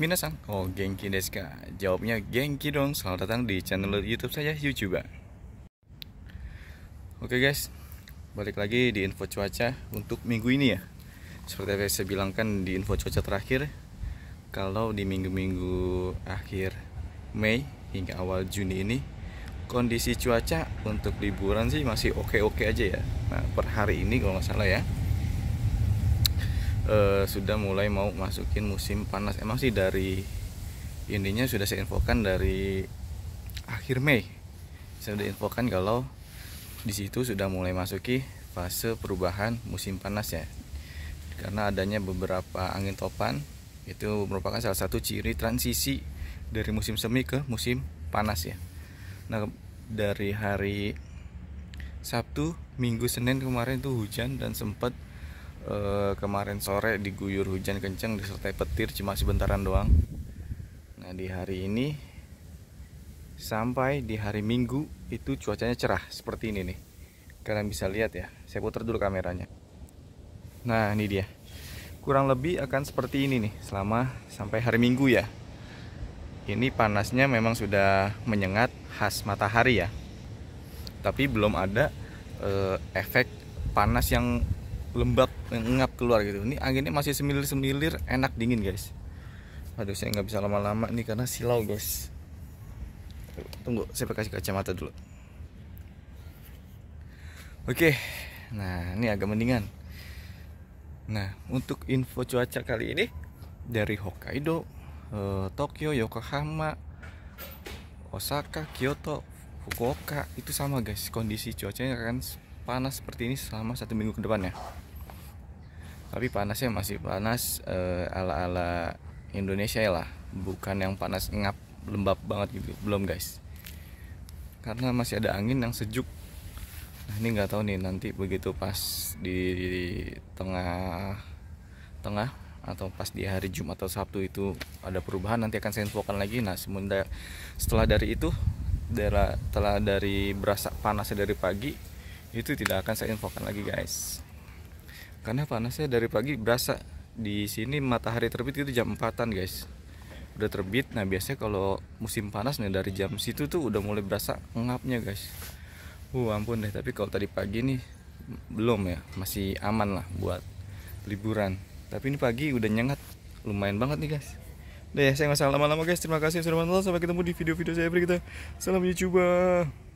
Minasang, oh Genki Deska Jawabnya Genki dong, selamat datang di channel Youtube saya, Youtuber Oke guys, balik lagi di info cuaca untuk minggu ini ya Seperti yang saya bilangkan di info cuaca terakhir Kalau di minggu-minggu akhir Mei hingga awal Juni ini Kondisi cuaca untuk liburan sih masih oke-oke aja ya Nah per hari ini kalau nggak salah ya e, sudah mulai mau masukin musim panas emang sih dari intinya sudah saya infokan dari akhir Mei saya sudah infokan kalau di situ sudah mulai masuki fase perubahan musim panas ya karena adanya beberapa angin topan itu merupakan salah satu ciri transisi dari musim semi ke musim panas ya nah dari hari Sabtu, Minggu, Senin kemarin itu hujan dan sempat e, kemarin sore diguyur hujan kenceng disertai petir cuma sebentaran doang nah di hari ini sampai di hari minggu itu cuacanya cerah seperti ini nih kalian bisa lihat ya saya putar dulu kameranya nah ini dia kurang lebih akan seperti ini nih selama sampai hari minggu ya ini panasnya memang sudah menyengat khas matahari ya tapi belum ada e, efek panas yang lembab ngap keluar gitu ini anginnya masih semilir semilir enak dingin guys aduh saya nggak bisa lama-lama nih karena silau guys tunggu saya kasih kacamata dulu oke nah ini agak mendingan nah untuk info cuaca kali ini dari Hokkaido eh, Tokyo Yokohama Osaka Kyoto Fukuoka itu sama guys kondisi cuacanya kan panas seperti ini selama satu minggu ke depan ya tapi panasnya masih panas eh, ala ala Indonesia ya lah bukan yang panas ngap lembab banget gitu belum guys karena masih ada angin yang sejuk nah ini nggak tahu nih nanti begitu pas di, tengah tengah atau pas di hari Jumat atau Sabtu itu ada perubahan nanti akan saya infokan lagi nah sementara setelah dari itu daerah telah dari berasa panasnya dari pagi itu tidak akan saya infokan lagi guys karena panasnya dari pagi berasa di sini matahari terbit itu jam 4an guys udah terbit nah biasanya kalau musim panas nih dari jam situ tuh udah mulai berasa ngapnya guys uh ampun deh tapi kalau tadi pagi nih belum ya masih aman lah buat liburan tapi ini pagi udah nyengat lumayan banget nih guys deh ya, saya nggak salah lama-lama guys terima kasih sudah menonton sampai ketemu di video-video saya berikutnya salam youtuber